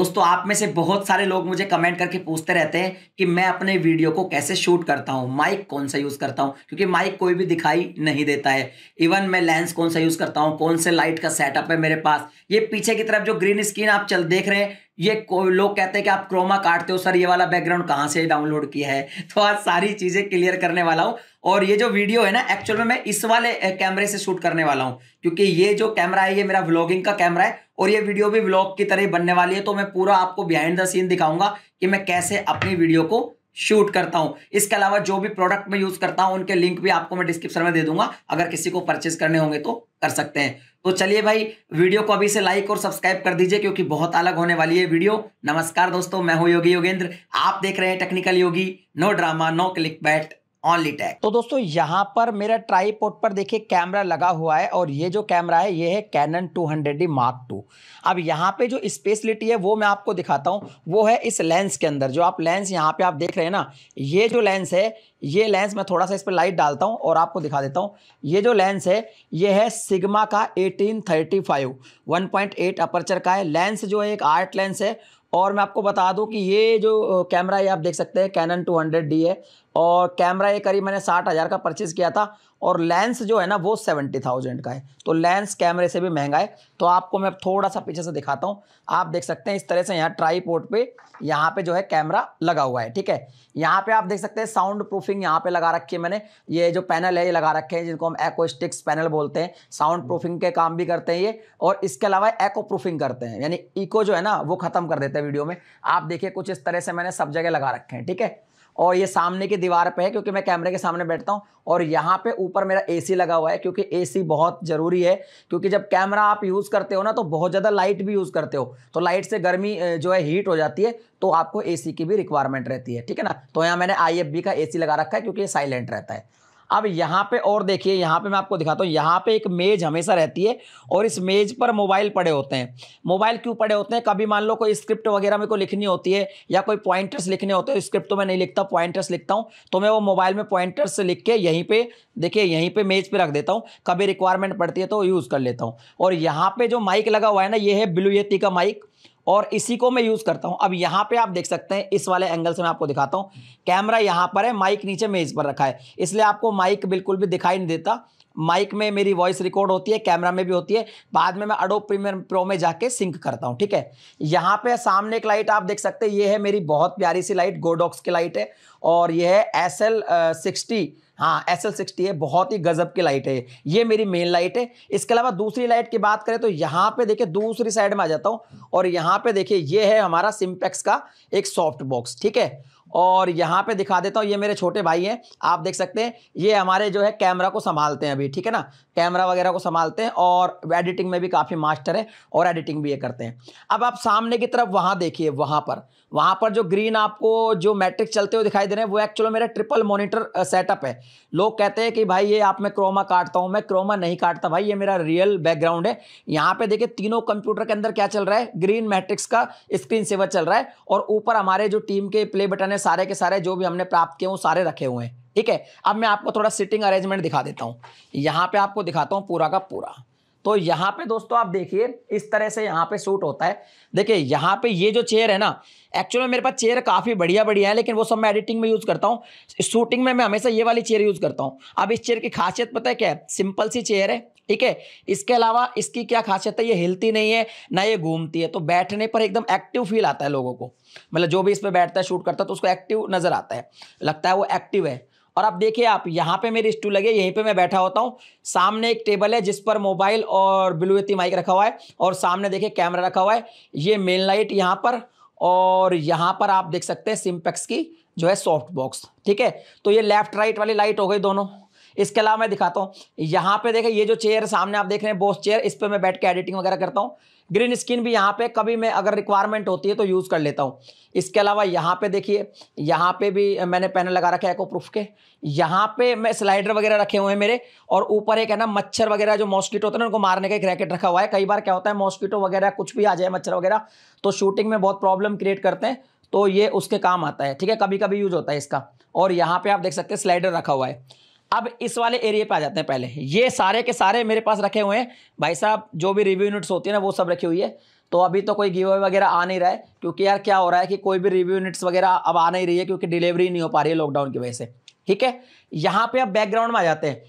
दोस्तों आप में से बहुत सारे लोग मुझे कमेंट करके पूछते रहते हैं कि मैं अपने वीडियो को कैसे शूट करता हूँ माइक कौन सा यूज़ करता हूँ क्योंकि माइक कोई भी दिखाई नहीं देता है इवन मैं लेंस कौन सा यूज़ करता हूँ कौन से लाइट का सेटअप है मेरे पास ये पीछे की तरफ जो ग्रीन स्क्रीन आप चल देख रहे हैं ये लोग कहते हैं कि आप क्रोमा काटते हो सर ये वाला बैकग्राउंड कहाँ से डाउनलोड किया है तो आज सारी चीज़ें क्लियर करने वाला हूँ और ये जो वीडियो है ना एक्चुअल में मैं इस वाले कैमरे से शूट करने वाला हूँ क्योंकि ये जो कैमरा है ये मेरा व्लॉगिंग का कैमरा है और ये वीडियो भी व्लॉग की तरह बनने वाली है तो मैं पूरा आपको बिहाइंड द सीन दिखाऊंगा कि मैं कैसे अपनी वीडियो को शूट करता हूं इसके अलावा जो भी प्रोडक्ट मैं यूज करता हूं उनके लिंक भी आपको मैं डिस्क्रिप्शन में दे दूंगा अगर किसी को परचेज करने होंगे तो कर सकते हैं तो चलिए भाई वीडियो को अभी से लाइक और सब्सक्राइब कर दीजिए क्योंकि बहुत अलग होने वाली है वीडियो नमस्कार दोस्तों मैं हूँ योगी योगेंद्र आप देख रहे हैं technical Yogi no drama no clickbait only tech तो दोस्तों यहाँ पर मेरा ट्राईपोर्ट पर देखिए कैमरा लगा हुआ है और ये जो कैमरा है ये है कैनन 200D मार्क टू अब यहाँ पे जो स्पेशलिटी है वो मैं आपको दिखाता हूँ वो है इस लेंस के अंदर जो आप लेंस यहाँ पे आप देख रहे हैं ना ये जो लेंस है ये लेंस मैं थोड़ा सा इस पर लाइट डालता हूँ और आपको दिखा देता हूँ ये जो लेंस है ये है सिगमा का पॉइंट एट अपर्चर का है लेंस जो है एक आर्ट लेंस है और मैं आपको बता दूं कि ये जो कैमरा ये आप देख सकते हैं कैनन 200D है और कैमरा ये करीब मैंने साठ हज़ार का परचेज़ किया था और लेंस जो है ना वो सेवेंटी थाउजेंड का है तो लेंस कैमरे से भी महंगा है तो आपको मैं थोड़ा सा पीछे से दिखाता हूँ आप देख सकते हैं इस तरह से यहाँ ट्राई पोर्ट पर यहाँ पर जो है कैमरा लगा हुआ है ठीक है यहाँ पर आप देख सकते हैं साउंड प्रूफिंग यहाँ पर लगा रखी है मैंने ये जो पैनल है ये लगा रखे हैं जिनको हम एकोस्टिक्स पैनल बोलते हैं साउंड प्रूफिंग के काम भी करते हैं ये और इसके अलावा एको प्रूफिंग करते हैं यानी इको जो है ना वो ख़त्म कर देते हैं वीडियो में आप देखिए कुछ इस तरह से मैंने सब जगह लगा रखे हैं ठीक है और ये सामने की दीवार पे है क्योंकि मैं कैमरे के सामने बैठता हूँ और यहाँ पे ऊपर मेरा एसी लगा हुआ है क्योंकि एसी बहुत ज़रूरी है क्योंकि जब कैमरा आप यूज़ करते हो ना तो बहुत ज़्यादा लाइट भी यूज़ करते हो तो लाइट से गर्मी जो है हीट हो जाती है तो आपको ए की भी रिक्वायरमेंट रहती है ठीक है ना तो यहाँ मैंने आई का ए लगा रखा है क्योंकि ये साइलेंट रहता है अब यहाँ पे और देखिए यहाँ पे मैं आपको दिखाता हूँ यहाँ पे एक मेज हमेशा रहती है और इस मेज पर मोबाइल पड़े होते हैं मोबाइल क्यों पड़े होते हैं कभी मान लो कोई स्क्रिप्ट वगैरह मेरे को लिखनी होती है या कोई पॉइंटर्स लिखने होते हैं तो स्क्रिप्ट तो मैं नहीं लिखता पॉइंटर्स लिखता हूँ तो मैं वो मोबाइल में पॉइंटर्स लिख के यहीं पर देखिए यहीं पर मेज पर रख देता हूँ कभी रिक्वायरमेंट पड़ती है तो यूज़ कर लेता हूँ और यहाँ पर जो माइक लगा हुआ है ना ये है ब्लू यती का माइक और इसी को मैं यूज़ करता हूं अब यहां पे आप देख सकते हैं इस वाले एंगल से मैं आपको दिखाता हूं कैमरा यहां पर है माइक नीचे मेज़ पर रखा है इसलिए आपको माइक बिल्कुल भी दिखाई नहीं देता माइक में मेरी वॉइस रिकॉर्ड होती है कैमरा में भी होती है बाद में मैं अडो प्रीमियर प्रो में जाके सिंक करता हूँ ठीक है यहाँ पे सामने एक लाइट आप देख सकते हैं ये है मेरी बहुत प्यारी सी लाइट गोडॉक्स की लाइट है और ये है एस एल सिक्सटी हाँ एस एल सिक्सटी है बहुत ही गजब की लाइट है ये मेरी मेन लाइट है इसके अलावा दूसरी लाइट की बात करें तो यहाँ पे देखिए दूसरी साइड में आ जाता हूँ और यहाँ पे देखिए ये है हमारा सिम्पेक्स का एक सॉफ्ट बॉक्स ठीक है और यहाँ पे दिखा देता हूँ ये मेरे छोटे भाई हैं आप देख सकते हैं ये हमारे जो है कैमरा को संभालते हैं अभी ठीक है ना कैमरा वगैरह को संभालते हैं और एडिटिंग में भी काफ़ी मास्टर है और एडिटिंग भी ये करते हैं अब आप सामने की तरफ वहाँ देखिए वहाँ पर वहाँ पर जो ग्रीन आपको जो मैट्रिक्स चलते हुए दिखाई दे रहे हैं वो एक्चुअली मेरा ट्रिपल मोनिटर सेटअप है लोग कहते हैं कि भाई ये आप मैं क्रोमा काटता हूँ मैं क्रोमा नहीं काटता भाई ये मेरा रियल बैकग्राउंड है यहाँ पे देखिए तीनों कंप्यूटर के अंदर क्या चल रहा है ग्रीन मैट्रिक्स का स्क्रीन सेवर चल रहा है और ऊपर हमारे जो टीम के प्ले बटन है में सारे के सारे जो भी हमने प्राप्त किए वो सारे रखे हुए हैं ठीक है अब मैं आपको थोड़ा सिटिंग अरेंजमेंट दिखा देता हूँ यहाँ पे आपको दिखाता हूँ पूरा का पूरा तो यहाँ पे दोस्तों आप देखिए इस तरह से यहाँ पे सूट होता है देखिए यहाँ पे ये जो चेयर है ना एक्चुअल में मेरे पास चेयर काफ़ी बढ़िया बढ़िया है लेकिन वो सब मैं एडिटिंग में यूज़ करता हूँ शूटिंग में मैं हमेशा ये वाली चेयर यूज़ करता हूँ अब इस चेयर की खासियत पता है क्या है सिंपल सी चेयर है ठीक है इसके अलावा इसकी क्या खासियत है ये हिलती नहीं है ना ये घूमती है तो बैठने पर एकदम एक्टिव फील आता है लोगों को मतलब जो भी इस पर बैठता है शूट करता है तो उसको एक्टिव नज़र आता है लगता है वो एक्टिव है और आप देखिए आप यहाँ पे मेरी स्टूल लगे यहीं पे मैं बैठा होता हूँ सामने एक टेबल है जिस पर मोबाइल और ब्लूएती माइक रखा हुआ है और सामने देखिए कैमरा रखा हुआ है ये मेन लाइट यहाँ पर और यहाँ पर आप देख सकते हैं सिम्पेक्स की जो है सॉफ्ट बॉक्स ठीक है तो ये लेफ्ट राइट वाली लाइट हो गई दोनों इसके अलावा मैं दिखाता हूँ यहाँ पे देखें ये जो चेयर सामने आप देख रहे हैं बोस चेयर इस पर मैं बैठ के एडिटिंग वगैरह करता हूँ ग्रीन स्क्रीन भी यहाँ पे कभी मैं अगर रिक्वायरमेंट होती है तो यूज़ कर लेता हूँ इसके अलावा यहाँ पे देखिए यहाँ पे भी मैंने पैनल लगा रखा है एको प्रूफ के यहाँ पे मैं स्लाइडर वगैरह रखे हुए हैं मेरे और ऊपर एक है ना मच्छर वगैरह जो मॉस्किटो होते हैं उनको मारने का एक रैकेट रखा हुआ है कई बार क्या होता है मॉस्किटो वगैरह कुछ भी आ जाए मच्छर वगैरह तो शूटिंग में बहुत प्रॉब्लम क्रिएट करते हैं तो ये उसके काम आता है ठीक है कभी कभी यूज होता है इसका और यहाँ पे आप देख सकते हैं स्लाइडर रखा हुआ है अब इस वाले एरिया पे आ जाते हैं पहले ये सारे के सारे मेरे पास रखे हुए हैं भाई साहब जो भी रिव्यू यूनिट्स होती है ना वो सब रखी हुई है तो अभी तो कोई गिवे वगैरह आ नहीं रहा है क्योंकि यार क्या हो रहा है कि कोई भी रिव्यू यूनिट्स वगैरह अब आ नहीं रही है क्योंकि डिलीवरी नहीं हो पा रही है लॉकडाउन की वजह से ठीक है यहाँ पे अब बैकग्राउंड में आ जाते हैं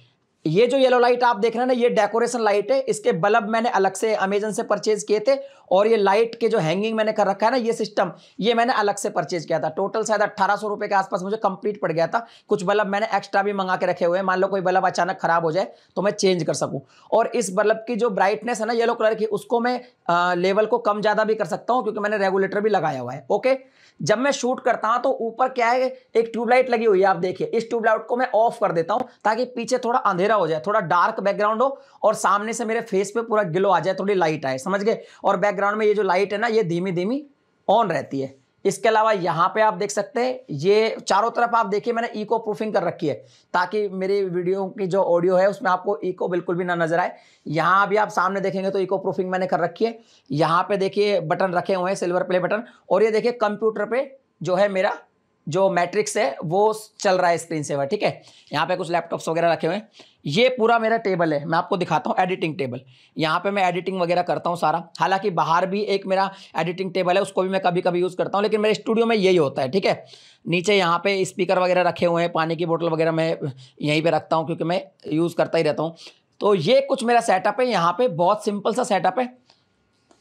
ये जो येलो लाइट आप देख रहे हैं ना ये डेकोरेशन लाइट है इसके बल्ब मैंने अलग से अमेजन से परचेज किए थे और ये लाइट के जो हैंगिंग मैंने कर रखा है ना ये सिस्टम ये मैंने अलग से परचेज किया था टोटल शायद अट्ठारह सौ रुपये के आसपास मुझे कंप्लीट पड़ गया था कुछ बल्ब मैंने एक्स्ट्रा भी मंगा के रखे हुए हैं मान लो कोई बल्ब अचानक खराब हो जाए तो मैं चेंज कर सकूँ और इस बल्ब की जो ब्राइटनेस है ना येलो कलर की उसको मैं लेवल को कम ज़्यादा भी कर सकता हूँ क्योंकि मैंने रेगुलेटर भी लगाया हुआ है ओके जब मैं शूट करता हूं तो ऊपर क्या है एक ट्यूबलाइट लगी हुई है आप देखिए इस ट्यूबलाइट को मैं ऑफ कर देता हूं ताकि पीछे थोड़ा अंधेरा हो जाए थोड़ा डार्क बैकग्राउंड हो और सामने से मेरे फेस पे पूरा ग्लो आ जाए थोड़ी लाइट आए समझ गए और बैकग्राउंड में ये जो लाइट है ना ये धीमी धीमी ऑन रहती है इसके अलावा यहाँ पे आप देख सकते हैं ये चारों तरफ आप देखिए मैंने इको प्रूफिंग कर रखी है ताकि मेरी वीडियो की जो ऑडियो है उसमें आपको इको बिल्कुल भी ना नजर आए यहाँ भी आप सामने देखेंगे तो इको प्रूफिंग मैंने कर रखी है यहाँ पे देखिए बटन रखे हुए हैं सिल्वर प्ले बटन और ये देखिए कंप्यूटर पे जो है मेरा जो मैट्रिक्स है वो चल रहा है स्क्रीन सेवर ठीक है यहाँ पे कुछ लैपटॉप्स वगैरह रखे हुए हैं ये पूरा मेरा टेबल है मैं आपको दिखाता हूँ एडिटिंग टेबल यहाँ पे मैं एडिटिंग वगैरह करता हूँ सारा हालांकि बाहर भी एक मेरा एडिटिंग टेबल है उसको भी मैं कभी कभी यूज़ करता हूँ लेकिन मेरे स्टूडियो में यही होता है ठीक है नीचे यहाँ पे स्पीकर वगैरह रखे हुए हैं पानी की बोतल वगैरह मैं यहीं पर रखता हूँ क्योंकि मैं यूज़ करता ही रहता हूँ तो ये कुछ मेरा सेटअप है यहाँ पर बहुत सिंपल सा सेटअप है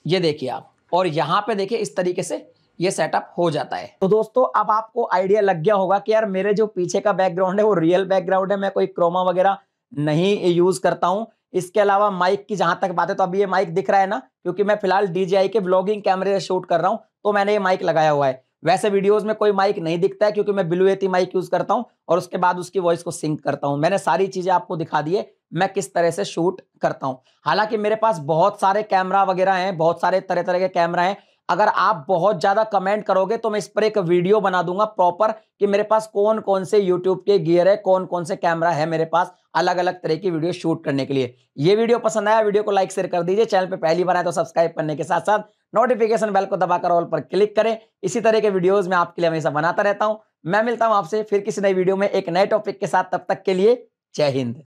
ये देखिए आप और यहाँ पर देखिए इस तरीके से ये सेटअप हो जाता है तो दोस्तों अब आपको आइडिया लग गया होगा कि यार मेरे जो पीछे का बैकग्राउंड है वो रियल बैकग्राउंड है मैं कोई क्रोमा वगैरह नहीं यूज करता हूँ इसके अलावा माइक की जहां तक बात है तो अभी ये माइक दिख रहा है ना क्योंकि मैं फिलहाल डीजीआई के ब्लॉगिंग कैमरे से शूट कर रहा हूँ तो मैंने ये माइक लगाया हुआ है वैसे वीडियोस में कोई माइक नहीं दिखता है क्योंकि मैं ब्लू एती माइक यूज करता हूँ और उसके बाद उसकी वॉइस को सिंक करता हूँ मैंने सारी चीजें आपको दिखा दी है मैं किस तरह से शूट करता हूँ हालांकि मेरे पास बहुत सारे कैमरा वगैरह हैं बहुत सारे तरह तरह के कैमरा हैं अगर आप बहुत ज़्यादा कमेंट करोगे तो मैं इस पर एक वीडियो बना दूंगा प्रॉपर कि मेरे पास कौन कौन से यूट्यूब के गियर है कौन कौन से कैमरा है मेरे पास अलग अलग तरह की वीडियो शूट करने के लिए ये वीडियो पसंद आया वीडियो को लाइक शेयर कर दीजिए चैनल पर पहली बार आए तो सब्सक्राइब करने के साथ साथ नोटिफिकेशन बेल को दबाकर ऑल पर क्लिक करें इसी तरह के वीडियोज में आपके लिए हमेशा बनाता रहता हूं मैं मिलता हूँ आपसे फिर किसी नई वीडियो में एक नए टॉपिक के साथ तब तक के लिए जय हिंद